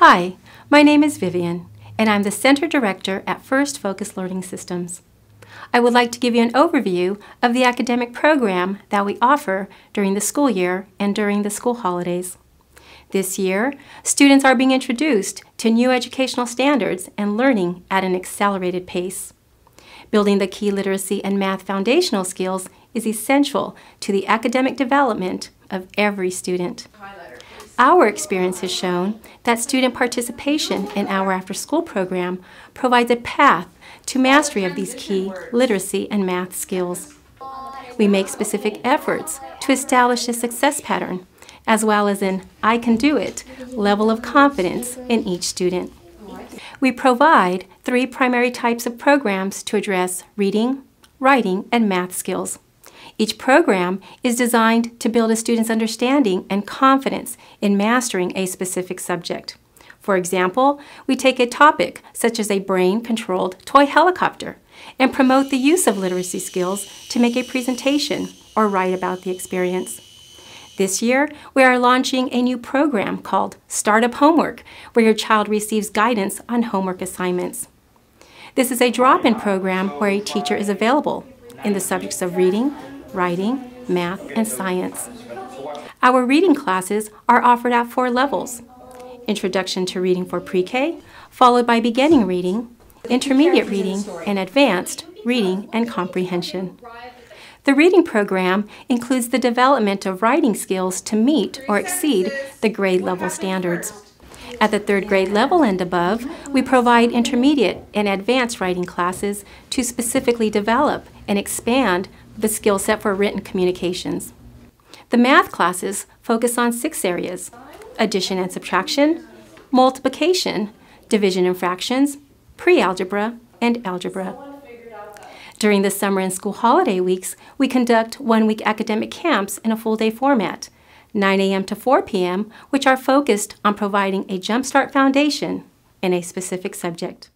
Hi, my name is Vivian, and I'm the Center Director at First Focus Learning Systems. I would like to give you an overview of the academic program that we offer during the school year and during the school holidays. This year, students are being introduced to new educational standards and learning at an accelerated pace. Building the key literacy and math foundational skills is essential to the academic development of every student. Highlight. Our experience has shown that student participation in our after-school program provides a path to mastery of these key literacy and math skills. We make specific efforts to establish a success pattern, as well as an I can do it level of confidence in each student. We provide three primary types of programs to address reading, writing, and math skills. Each program is designed to build a student's understanding and confidence in mastering a specific subject. For example, we take a topic such as a brain-controlled toy helicopter and promote the use of literacy skills to make a presentation or write about the experience. This year, we are launching a new program called Startup Homework, where your child receives guidance on homework assignments. This is a drop-in program where a teacher is available in the subjects of reading, writing, math, and science. Our reading classes are offered at four levels. Introduction to reading for pre-K, followed by beginning reading, intermediate reading, and advanced reading and comprehension. The reading program includes the development of writing skills to meet or exceed the grade level standards. At the third grade level and above, we provide intermediate and advanced writing classes to specifically develop and expand the skill set for written communications. The math classes focus on six areas addition and subtraction, multiplication, division and fractions, pre algebra, and algebra. During the summer and school holiday weeks, we conduct one week academic camps in a full day format, 9 a.m. to 4 p.m., which are focused on providing a Jumpstart foundation in a specific subject.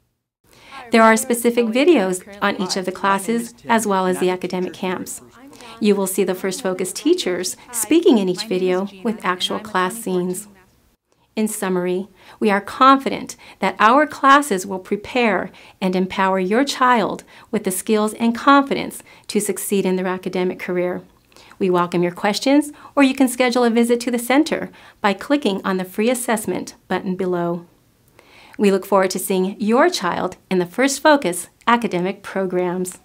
There are specific videos on each of the classes as well as the academic camps. You will see the First Focus teachers speaking in each video with actual class scenes. In summary, we are confident that our classes will prepare and empower your child with the skills and confidence to succeed in their academic career. We welcome your questions, or you can schedule a visit to the center by clicking on the free assessment button below. We look forward to seeing your child in the First Focus academic programs.